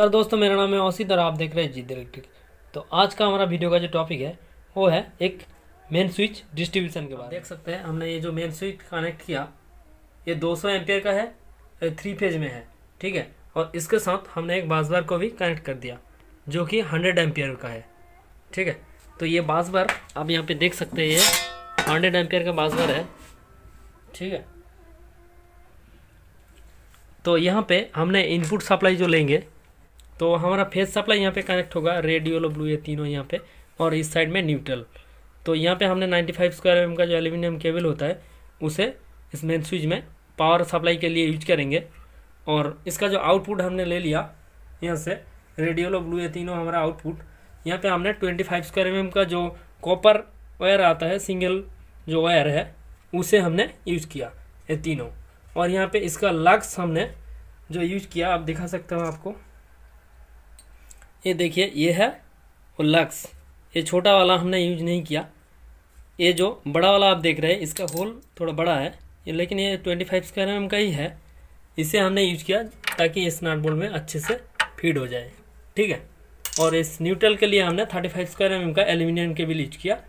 नमस्कार दोस्तों मेरा नाम है औसित और आप देख रहे हैं जीत इलेक्ट्रिक तो आज का हमारा वीडियो का जो टॉपिक है वो है एक मेन स्विच डिस्ट्रीब्यूशन के बाद देख सकते हैं हमने ये जो मेन स्विच कनेक्ट किया ये 200 सौ का है थ्री फेज में है ठीक है और इसके साथ हमने एक बासबार को भी कनेक्ट कर दिया जो कि हंड्रेड एम्पियर का है ठीक है तो ये बासबार आप यहाँ पे देख सकते हैं ये हंड्रेड एम्पियर का बासबार है ठीक है तो यहाँ पे हमने इनपुट सप्लाई जो लेंगे तो हमारा फेस सप्लाई यहाँ पे कनेक्ट होगा रेड येलो ब्लू ये तीनों यहाँ पे और इस साइड में न्यूट्रल तो यहाँ पे हमने 95 स्क्वायर एम का जो एल्यूमिनियम केबल होता है उसे इस मेन स्विच में पावर सप्लाई के लिए यूज करेंगे और इसका जो आउटपुट हमने ले लिया यहाँ से रेड येलो ब्लू ये तीनों हमारा आउटपुट यहाँ पर हमने फाइव स्क्वायर एम का जो कॉपर वायर आता है सिंगल जो वायर है उसे हमने यूज किया ये तीनों और यहाँ पे इसका लक्स हमने जो यूज किया आप दिखा सकते हो आपको ये देखिए ये है लक्स ये छोटा वाला हमने यूज नहीं किया ये जो बड़ा वाला आप देख रहे हैं इसका होल थोड़ा बड़ा है ये लेकिन ये ट्वेंटी फाइव स्क्वायर एम का ही है इसे हमने यूज किया ताकि ये स्मार्ट बोर्ड में अच्छे से फीड हो जाए ठीक है और इस न्यूट्रल के लिए हमने थर्टी फाइव स्क्वायर एम का एल्यूमिनियम केबल यूज किया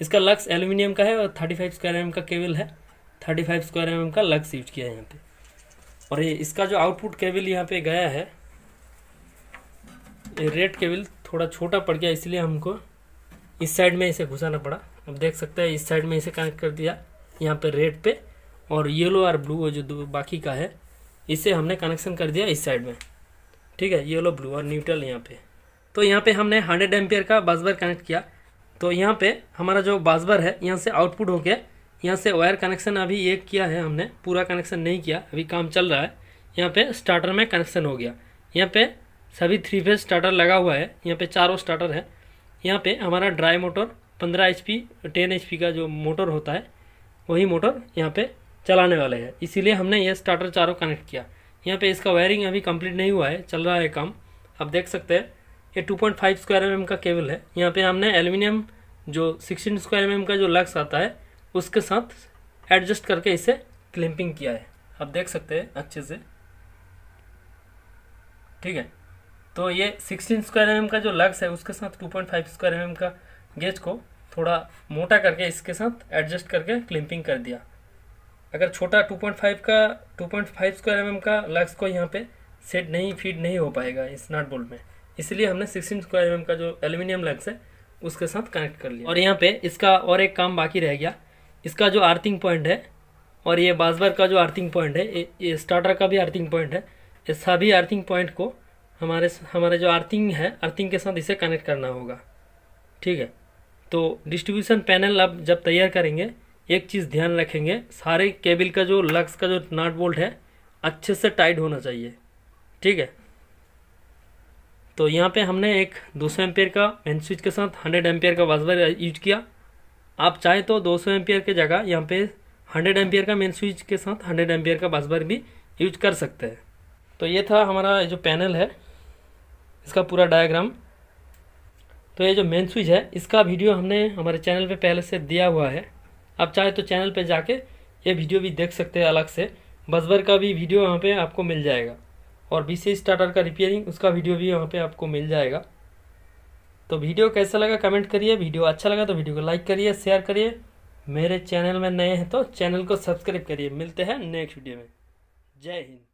इसका लक्स एल्यूमिनियम का है और थर्टी फाइव स्क्वायर एम का केबल है थर्टी फाइव स्क्वायर एम का लक्स यूज किया है यहाँ पर और ये इसका जो आउटपुट केबल यहाँ पर गया है रेड केबल थोड़ा छोटा पड़ गया इसलिए हमको इस साइड में इसे घुसाना पड़ा अब देख सकते हैं इस साइड में इसे कनेक्ट कर दिया यहाँ पे रेड पे और येलो और ब्लू जो बाकी का है इसे हमने कनेक्शन कर दिया इस साइड में ठीक है येलो ब्लू और न्यूट्रल यहाँ पे तो यहाँ पे हमने हंड्रेड एम्पियर का बासबर कनेक्ट किया तो यहाँ पे हमारा जो बासबर है यहाँ से आउटपुट होके यहाँ से वायर कनेक्शन अभी एक किया है हमने पूरा कनेक्शन नहीं किया अभी काम चल रहा है यहाँ पे स्टार्टर में कनेक्शन हो गया यहाँ पे सभी थ्री फेज स्टार्टर लगा हुआ है यहाँ पे चारों स्टार्टर है यहाँ पे हमारा dry motor 15 H P ten H का जो मोटर होता है वही मोटर यहाँ पे चलाने वाले हैं इसीलिए हमने ये स्टार्टर चारों कनेक्ट किया यहाँ पे इसका वायरिंग अभी कंप्लीट नहीं हुआ है चल रहा है काम आप देख सकते हैं ये 2.5 स्क्वायर एम का केबल है यहाँ पे हमने एलुमिनियम जो 16 स्क्वायर एम का जो लक्स आता है उसके साथ एडजस्ट करके इसे क्लिंपिंग किया है आप देख सकते हैं अच्छे से ठीक है तो ये सिक्सटीन स्क्वायर एम का जो लग्स है उसके साथ two point five square m का गेज को थोड़ा मोटा करके इसके साथ एडजस्ट करके क्लिंपिंग कर दिया अगर छोटा 2.5 का 2.5 स्क्वायर एम का लग्स को यहाँ पे सेट नहीं फीड नहीं हो पाएगा इस नट बोल्ट में इसलिए हमने 16 स्क्वायर एम का जो एल्यूमिनियम लग्स है उसके साथ कनेक्ट कर लिया और यहाँ पर इसका और एक काम बाकी रह गया इसका जो आर्थिंग पॉइंट है और ये बाजबर का जो आर्थिंग पॉइंट है ये, ये स्टार्टर का भी आर्थिंग पॉइंट है ये सभी आर्थिंग पॉइंट को हमारे हमारे जो अर्थिंग है अर्थिंग के साथ इसे कनेक्ट करना होगा ठीक है तो डिस्ट्रीब्यूशन पैनल आप जब तैयार करेंगे एक चीज़ ध्यान रखेंगे सारे केबल का जो लक्स का जो नाट बोल्ट है अच्छे से टाइट होना चाहिए ठीक है तो यहाँ पे हमने एक 200 सौ का मेन स्विच के साथ 100 एम्पियर का वाजबर यूज किया आप चाहे तो 200 एम्पियर के जगह यहाँ पे 100 एम्पियर का मेन स्विच के साथ 100 एम्पियर का वाजबर भी यूज कर सकते हैं तो ये था हमारा जो पैनल है इसका पूरा डायग्राम तो ये जो मेन स्विच है इसका वीडियो हमने हमारे चैनल पे पहले से दिया हुआ है आप चाहे तो चैनल पे जाके ये वीडियो भी देख सकते हैं अलग से बसबर का भी वीडियो वहाँ पे आपको मिल जाएगा और बी सी स्टार्टर का रिपेयरिंग उसका वीडियो भी वहाँ पे आपको मिल जाएगा तो वीडियो कैसा लगा कमेंट करिए वीडियो अच्छा लगा तो वीडियो को लाइक करिए शेयर करिए मेरे चैनल में नए हैं तो चैनल को सब्सक्राइब करिए मिलते हैं नेक्स्ट वीडियो में जय हिंद